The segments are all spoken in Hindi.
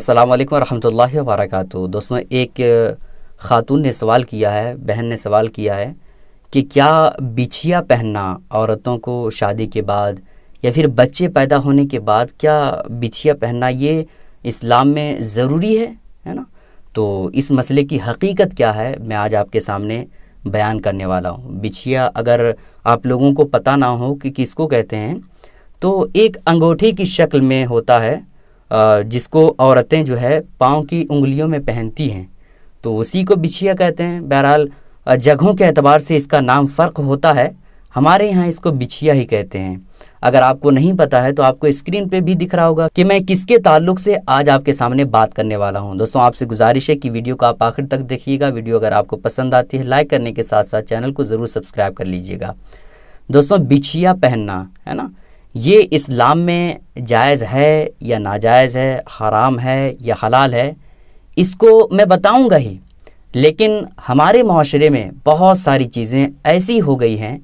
अस्सलाम वालेकुम रहमतुल्लाहि व बरकातहू दोस्तों एक खातून ने सवाल किया है बहन ने सवाल किया है कि क्या बिछिया पहनना औरतों को शादी के बाद या फिर बच्चे पैदा होने के बाद क्या बिछिया पहनना ये इस्लाम में ज़रूरी है है ना तो इस मसले की हकीकत क्या है मैं आज आपके सामने बयान करने वाला हूँ बिछिया अगर आप लोगों को पता ना हो कि किसको कहते हैं तो एक अंगूठी की शक्ल में होता है जिसको औरतें जो है पाँव की उंगलियों में पहनती हैं तो उसी को बिछिया कहते हैं बहरहाल जगहों के अतबार से इसका नाम फ़र्क होता है हमारे यहाँ इसको बिछिया ही कहते हैं अगर आपको नहीं पता है तो आपको स्क्रीन पे भी दिख रहा होगा कि मैं किसके ताल्लुक से आज आपके सामने बात करने वाला हूँ दोस्तों आपसे गुजारिश है कि वीडियो को आप आखिर तक देखिएगा वीडियो अगर आपको पसंद आती है लाइक करने के साथ साथ चैनल को ज़रूर सब्सक्राइब कर लीजिएगा दोस्तों बिछिया पहनना है ना ये इस्लाम में जायज़ है या नाजायज़ है हराम है या हलाल है इसको मैं बताऊंगा ही लेकिन हमारे माशरे में बहुत सारी चीज़ें ऐसी हो गई हैं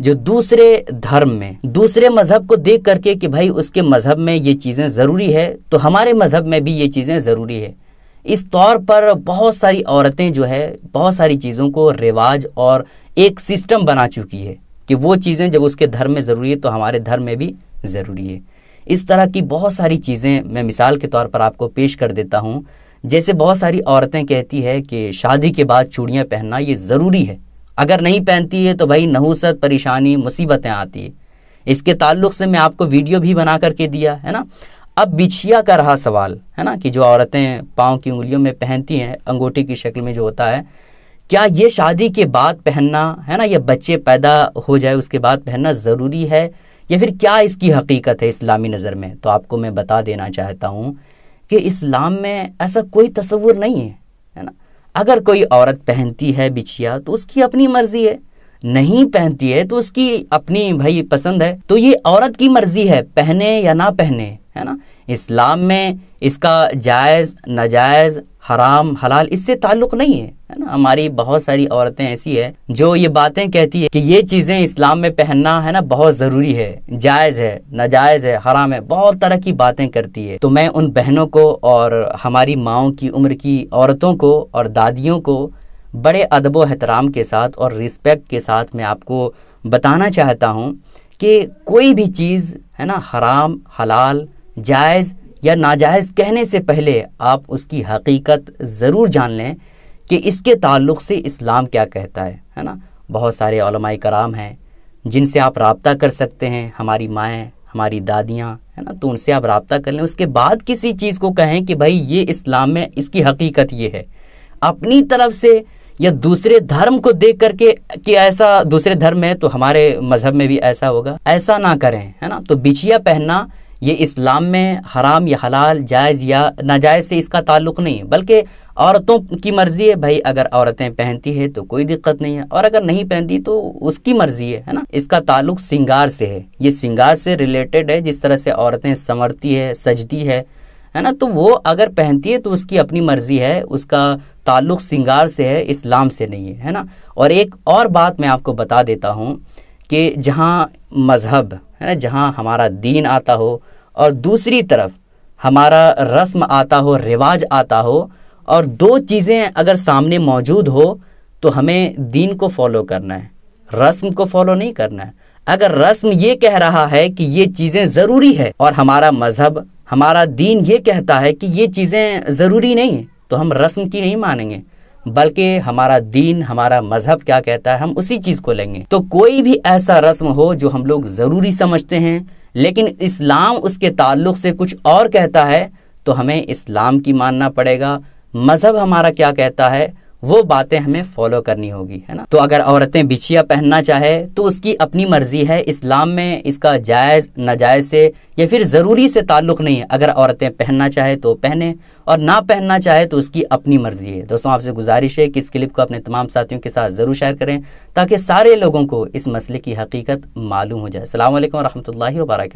जो दूसरे धर्म में दूसरे मज़हब को देख करके कि भाई उसके मज़हब में ये चीज़ें ज़रूरी है तो हमारे मज़हब में भी ये चीज़ें ज़रूरी है इस तौर पर बहुत सारी औरतें जो है बहुत सारी चीज़ों को रिवाज और एक सिस्टम बना चुकी है कि वो चीज़ें जब उसके धर्म में ज़रूरी है तो हमारे धर्म में भी ज़रूरी है इस तरह की बहुत सारी चीज़ें मैं मिसाल के तौर पर आपको पेश कर देता हूँ जैसे बहुत सारी औरतें कहती है कि शादी के बाद चूड़ियाँ पहनना ये ज़रूरी है अगर नहीं पहनती है तो भाई नहूसत परेशानी मुसीबतें आती है इसके ताल्लुक से मैं आपको वीडियो भी बना करके दिया है ना अब बिछिया का रहा सवाल है ना कि जो औरतें पाँव की उंगलियों में पहनती हैं अंगूठी की शक्ल में जो होता है क्या ये शादी के बाद पहनना है ना ये बच्चे पैदा हो जाए उसके बाद पहनना ज़रूरी है या फिर क्या इसकी हकीकत है इस्लामी नज़र में तो आपको मैं बता देना चाहता हूँ कि इस्लाम में ऐसा कोई तस्वुर नहीं है है ना अगर कोई औरत पहनती है बिछिया तो उसकी अपनी मर्ज़ी है नहीं पहनती है तो उसकी अपनी भाई पसंद है तो ये औरत की मर्ज़ी है पहने या ना पहने है ना इस्लाम में इसका जायज़ नाजायज़ हराम हलाल इससे ताल्लुक़ नहीं है है ना हमारी बहुत सारी औरतें ऐसी है जो ये बातें कहती है कि ये चीज़ें इस्लाम में पहनना है ना बहुत ज़रूरी है जायज़ है नाजायज़ है हराम है बहुत तरह की बातें करती है तो मैं उन बहनों को और हमारी माओ की उम्र की औरतों को और दादियों को बड़े अदब एहतराम के साथ और रिस्पेक्ट के साथ मैं आपको बताना चाहता हूँ कि कोई भी चीज़ है ना हराम हलाल जायज़ या नाजायज़ कहने से पहले आप उसकी हकीकत ज़रूर जान लें कि इसके ताल्लुक़ से इस्लाम क्या कहता है है ना बहुत सारे कराम हैं जिनसे आप रबता कर सकते हैं हमारी माएँ हमारी दादियाँ है ना तो उनसे आप रबता कर लें उसके बाद किसी चीज़ को कहें कि भाई ये इस्लाम में इसकी हकीकत ये है अपनी तरफ से या दूसरे धर्म को देख करके कि ऐसा दूसरे धर्म है तो हमारे मज़हब में भी ऐसा होगा ऐसा ना करें है ना तो बिछिया पहनना ये इस्लाम में हराम या हलाल जायज़ या नाजायज़ से इसका ताल्लुक नहीं है बल्कि औरतों की मर्ज़ी है भाई अगर औरतें पहनती है तो कोई दिक्कत नहीं है और अगर नहीं पहनती तो उसकी मर्ज़ी है है ना इसका ताल्लुक सिंगार से है ये सिंगार से रिलेटेड है जिस तरह से औरतें संवरती है सजती है है ना तो वो अगर पहनती है तो उसकी अपनी मर्ज़ी है उसका ताल्लुक सिंगार से है इस्लाम से नहीं है है ना और एक और बात मैं आपको बता देता हूँ कि जहाँ मज़हब है ना जहाँ हमारा दीन आता हो और दूसरी तरफ हमारा रस्म आता हो रिवाज आता हो और दो चीज़ें अगर सामने मौजूद हो तो हमें दीन को फॉलो करना है रस्म को फॉलो नहीं करना है अगर रस्म ये कह रहा है कि ये चीज़ें ज़रूरी है और हमारा मज़हब हमारा दीन ये कहता है कि ये चीज़ें ज़रूरी नहीं तो हम रस्म की नहीं मानेंगे बल्कि हमारा दीन हमारा मजहब क्या कहता है हम उसी चीज़ को लेंगे तो कोई भी ऐसा रस्म हो जो हम लोग ज़रूरी समझते हैं लेकिन इस्लाम उसके ताल्लुक से कुछ और कहता है तो हमें इस्लाम की मानना पड़ेगा मज़हब हमारा क्या कहता है वो बातें हमें फॉलो करनी होगी है ना तो अगर औरतें बिछिया पहनना चाहे तो उसकी अपनी मर्जी है इस्लाम में इसका जायज़ नाजायज़ से या फिर ज़रूरी से ताल्लुक़ नहीं है अगर औरतें पहनना चाहे तो पहने और ना पहनना चाहे तो उसकी अपनी मर्जी है दोस्तों आपसे गुजारिश है कि इस क्लिप को अपने तमाम साथियों के साथ ज़रूर शेयर करें ताकि सारे लोगों को इस मसले की हकीकत मालूम हो जाए अल्लाम वरहमल वर्का